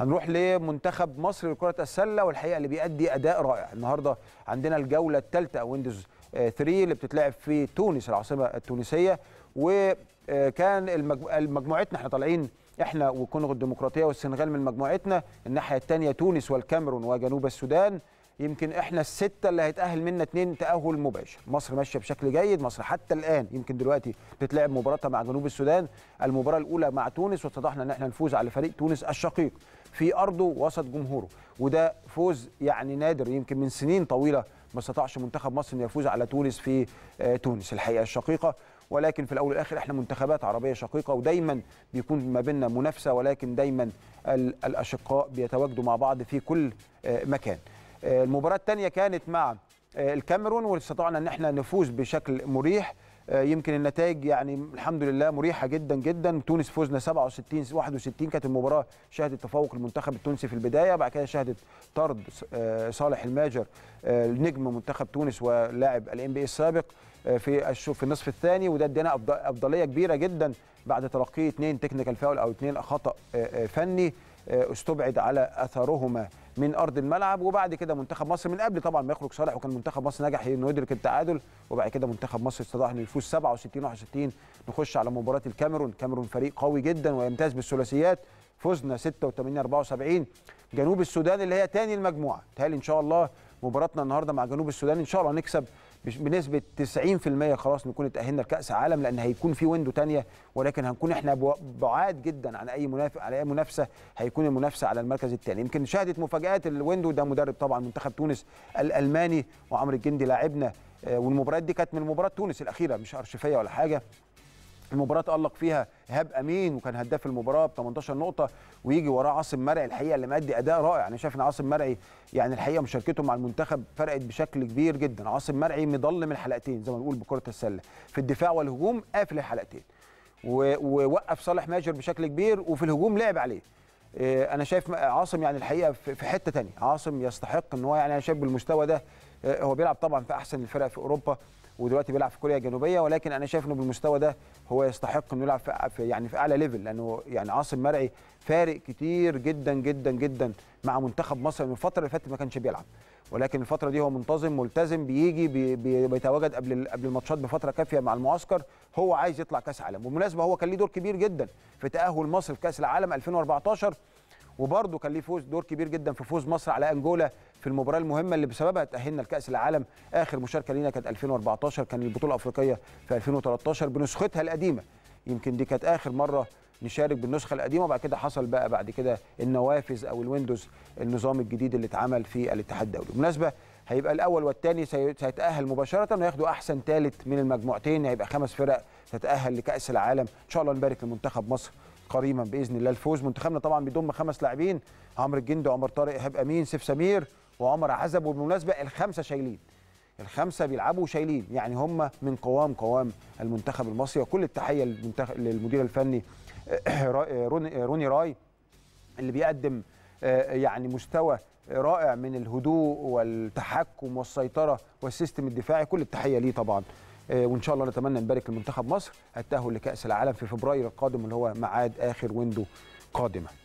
هنروح لمنتخب مصر لكرة السلة والحقيقة اللي بيأدي أداء رائع النهاردة عندنا الجولة الثالثة ويندوز 3 اللي بتتلعب في تونس العاصمة التونسية وكان المجموعتنا مجموعتنا احنا طالعين احنا والكونغو الديمقراطية والسنغال من مجموعتنا الناحية الثانية تونس والكاميرون وجنوب السودان يمكن احنا السته اللي هيتاهل منا اثنين تاهل مباشر مصر ماشيه بشكل جيد مصر حتى الان يمكن دلوقتي تتلعب مباراتها مع جنوب السودان المباراه الاولى مع تونس واتضحنا ان احنا نفوز على فريق تونس الشقيق في ارضه وسط جمهوره وده فوز يعني نادر يمكن من سنين طويله ما استطاعش منتخب مصر انه يفوز على تونس في آه، تونس الحقيقه الشقيقه ولكن في الاول والاخر احنا منتخبات عربيه شقيقه ودايما بيكون ما بيننا منافسه ولكن دايما الاشقاء بيتواجدوا مع بعض في كل آه، مكان آه، المباراه الثانيه كانت مع آه، الكاميرون واستطعنا ان احنا نفوز بشكل مريح آه، يمكن النتائج يعني الحمد لله مريحه جدا جدا تونس فوزنا 67 61 كانت المباراه شهدت تفوق المنتخب التونسي في البدايه بعد كده شهدت طرد صالح الماجر نجم منتخب تونس ولاعب الام بي السابق في في النصف الثاني وده ادانا افضليه كبيره جدا بعد تلقي اثنين تكنيكال فاول او اثنين خطا فني آه، استبعد على اثرهما من ارض الملعب وبعد كده منتخب مصر من قبل طبعا ما يخرج صالح وكان منتخب مصر نجح انه يدرك التعادل وبعد كده منتخب مصر استطاع انه يفوز 67 61 نخش على مباراه الكاميرون، الكاميرون فريق قوي جدا ويمتاز بالثلاثيات فزنا 86 74 جنوب السودان اللي هي تاني المجموعه، تالي ان شاء الله مباراتنا النهارده مع جنوب السودان ان شاء الله نكسب مش بنسبه 90% خلاص نكون اتاهلنا لكاس عالم لان هيكون في ويندو تانية ولكن هنكون احنا بعاد جدا عن اي منافس على اي منافسه هيكون المنافسه على المركز الثاني يمكن شهدت مفاجات الويندو ده مدرب طبعا منتخب تونس الالماني وعمرو الجندي لاعبنا آه، والمباريات دي كانت من مباراه تونس الاخيره مش ارشفيه ولا حاجه المباراه تالق فيها ايهاب امين وكان هداف المباراه ب 18 نقطه ويجي وراه عاصم مرعي الحقيقه اللي مادي اداء رائع انا شايف ان عاصم مرعي يعني الحقيقه مشاركته مع المنتخب فرقت بشكل كبير جدا عاصم مرعي مضلم الحلقتين زي ما بنقول بكره السله في الدفاع والهجوم قافل الحلقتين ووقف صالح ماجر بشكل كبير وفي الهجوم لعب عليه آه، انا شايف عاصم يعني الحقيقه في حته تانية عاصم يستحق ان هو يعني انا شايف بالمستوى ده آه، هو بيلعب طبعا في احسن الفرق في اوروبا ودلوقتي بيلعب في كوريا الجنوبيه ولكن انا شايف انه بالمستوى ده هو يستحق انه يلعب في يعني في اعلى ليفل لانه يعني عاصم مرعي فارق كتير جدا جدا جدا مع منتخب مصر من الفتره اللي فاتت ما كانش بيلعب ولكن الفتره دي هو منتظم ملتزم بيجي بي بيتواجد قبل قبل الماتشات بفتره كافيه مع المعسكر هو عايز يطلع كاس عالم وبالمناسبه هو كان ليه دور كبير جدا في تاهل مصر لكاس العالم 2014 وبرضه كان ليه فوز دور كبير جدا في فوز مصر على انجولا في المباراه المهمه اللي بسببها تاهلنا لكاس العالم اخر مشاركه لينا كانت 2014 كان البطوله الافريقيه في 2013 بنسختها القديمه يمكن دي كانت اخر مره نشارك بالنسخه القديمه وبعد كده حصل بقى بعد كده النوافذ او الويندوز النظام الجديد اللي اتعمل في الاتحاد الدولي بالمناسبه هيبقى الاول والثاني سيتاهل مباشره وياخدوا احسن ثالث من المجموعتين هيبقى خمس فرق تتاهل لكاس العالم ان شاء الله نبارك لمنتخب مصر قريبا باذن الله الفوز منتخبنا طبعا بيضم خمس لاعبين عمرو الجندي وعمر طارق ايهاب امين سيف سمير وعمر عزب وبالمناسبه الخمسه شايلين الخمسه بيلعبوا شايلين يعني هم من قوام قوام المنتخب المصري وكل التحيه للمدير الفني روني راي اللي بيقدم آه، يعني مستوى رائع من الهدوء والتحكم والسيطره والسيستم الدفاعي كل التحيه ليه طبعا آه، وان شاء الله نتمنى نبارك لمنتخب مصر التاهل لكاس العالم في فبراير القادم اللي هو ميعاد اخر ويندو قادمه